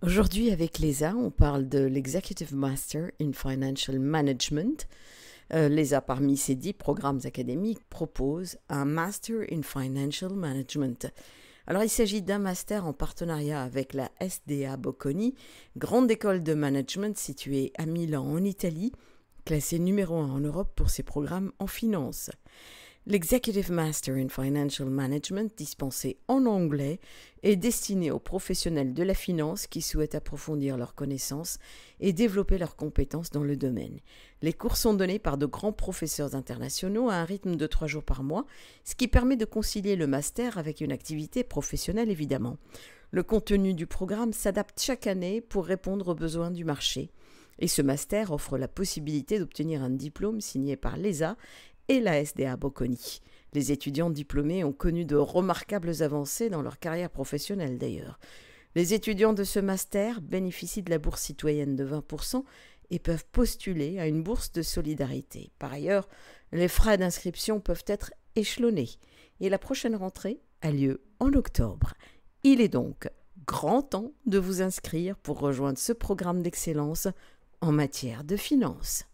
Aujourd'hui, avec Lesa, on parle de l'Executive Master in Financial Management. Euh, Lesa, parmi ses dix programmes académiques, propose un Master in Financial Management. Alors, il s'agit d'un master en partenariat avec la SDA Bocconi, grande école de management située à Milan, en Italie, classée numéro un en Europe pour ses programmes en finance. L'executive Master in Financial Management, dispensé en anglais, est destiné aux professionnels de la finance qui souhaitent approfondir leurs connaissances et développer leurs compétences dans le domaine. Les cours sont donnés par de grands professeurs internationaux à un rythme de trois jours par mois, ce qui permet de concilier le master avec une activité professionnelle évidemment. Le contenu du programme s'adapte chaque année pour répondre aux besoins du marché. Et ce master offre la possibilité d'obtenir un diplôme signé par l'ESA et la SDA Bocconi. Les étudiants diplômés ont connu de remarquables avancées dans leur carrière professionnelle d'ailleurs. Les étudiants de ce master bénéficient de la bourse citoyenne de 20% et peuvent postuler à une bourse de solidarité. Par ailleurs, les frais d'inscription peuvent être échelonnés et la prochaine rentrée a lieu en octobre. Il est donc grand temps de vous inscrire pour rejoindre ce programme d'excellence en matière de finances.